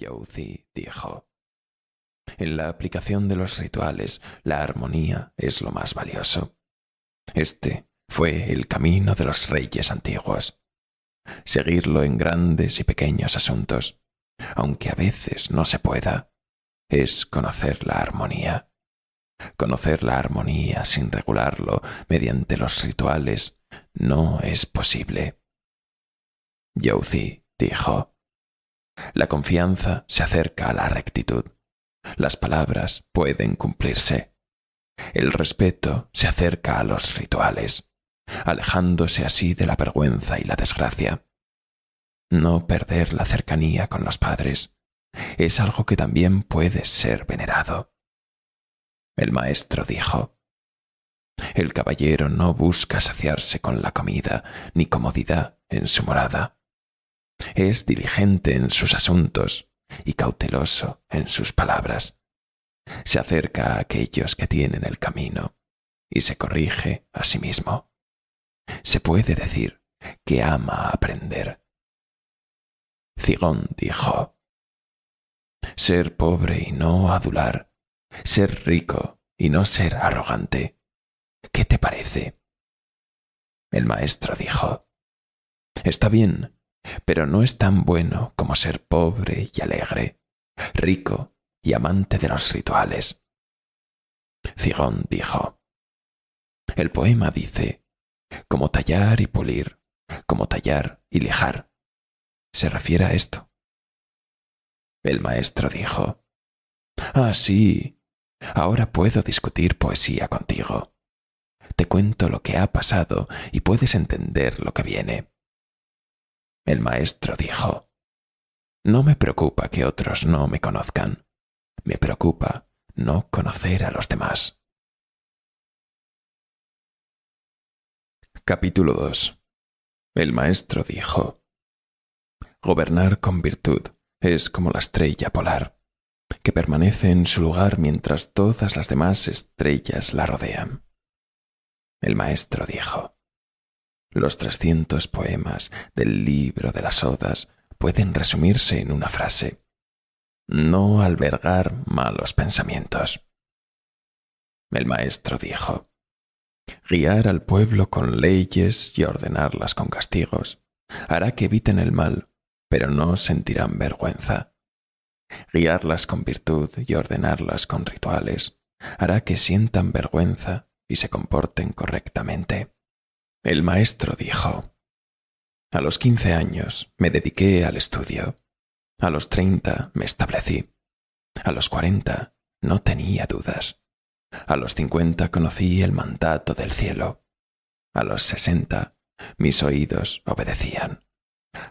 Yauzi dijo. En la aplicación de los rituales, la armonía es lo más valioso. Este fue el camino de los reyes antiguos. Seguirlo en grandes y pequeños asuntos, aunque a veces no se pueda, es conocer la armonía. Conocer la armonía sin regularlo mediante los rituales no es posible. Youzi dijo, la confianza se acerca a la rectitud. Las palabras pueden cumplirse. El respeto se acerca a los rituales, alejándose así de la vergüenza y la desgracia. No perder la cercanía con los padres es algo que también puede ser venerado. El maestro dijo, El caballero no busca saciarse con la comida ni comodidad en su morada es diligente en sus asuntos y cauteloso en sus palabras. Se acerca a aquellos que tienen el camino y se corrige a sí mismo. Se puede decir que ama aprender. Cigón dijo, Ser pobre y no adular, ser rico y no ser arrogante. ¿Qué te parece? El maestro dijo, Está bien, pero no es tan bueno como ser pobre y alegre, rico y amante de los rituales. Cigón dijo, El poema dice, como tallar y pulir, como tallar y lijar. ¿Se refiere a esto? El maestro dijo, Ah, sí, ahora puedo discutir poesía contigo. Te cuento lo que ha pasado y puedes entender lo que viene. El maestro dijo, No me preocupa que otros no me conozcan, me preocupa no conocer a los demás. Capítulo 2 El maestro dijo, Gobernar con virtud es como la estrella polar, que permanece en su lugar mientras todas las demás estrellas la rodean. El maestro dijo, los 300 poemas del libro de las odas pueden resumirse en una frase. No albergar malos pensamientos. El maestro dijo, Guiar al pueblo con leyes y ordenarlas con castigos hará que eviten el mal, pero no sentirán vergüenza. Guiarlas con virtud y ordenarlas con rituales hará que sientan vergüenza y se comporten correctamente. El maestro dijo, A los quince años me dediqué al estudio, a los treinta me establecí, a los cuarenta no tenía dudas, a los cincuenta conocí el mandato del cielo, a los sesenta mis oídos obedecían.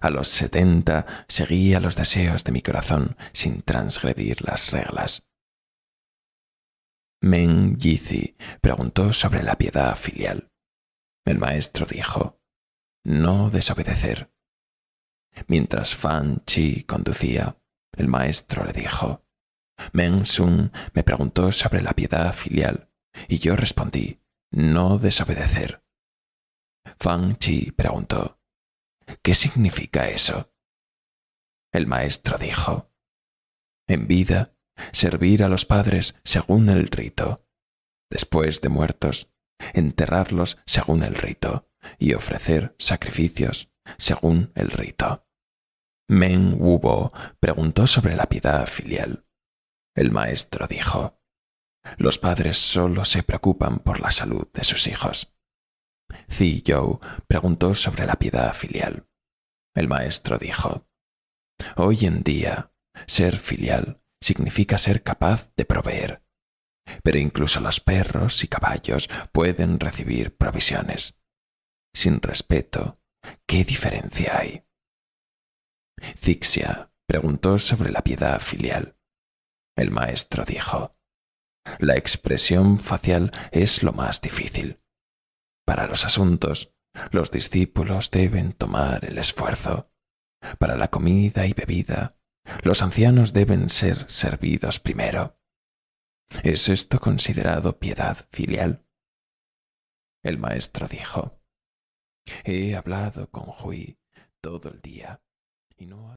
A los setenta seguía los deseos de mi corazón sin transgredir las reglas. Meng Yizi preguntó sobre la piedad filial. El maestro dijo, no desobedecer. Mientras Fan Chi conducía, el maestro le dijo, Meng Sun me preguntó sobre la piedad filial y yo respondí, no desobedecer. Fan Chi preguntó, ¿qué significa eso? El maestro dijo, en vida, servir a los padres según el rito. Después de muertos, enterrarlos según el rito y ofrecer sacrificios según el rito. Men Wubo preguntó sobre la piedad filial. El maestro dijo, Los padres solo se preocupan por la salud de sus hijos. Zi Yao preguntó sobre la piedad filial. El maestro dijo, Hoy en día, ser filial significa ser capaz de proveer, pero incluso los perros y caballos pueden recibir provisiones. Sin respeto, ¿qué diferencia hay? Cixia preguntó sobre la piedad filial. El maestro dijo, La expresión facial es lo más difícil. Para los asuntos, los discípulos deben tomar el esfuerzo. Para la comida y bebida, los ancianos deben ser servidos primero. ¿Es esto considerado piedad filial? El maestro dijo, He hablado con Hui todo el día y no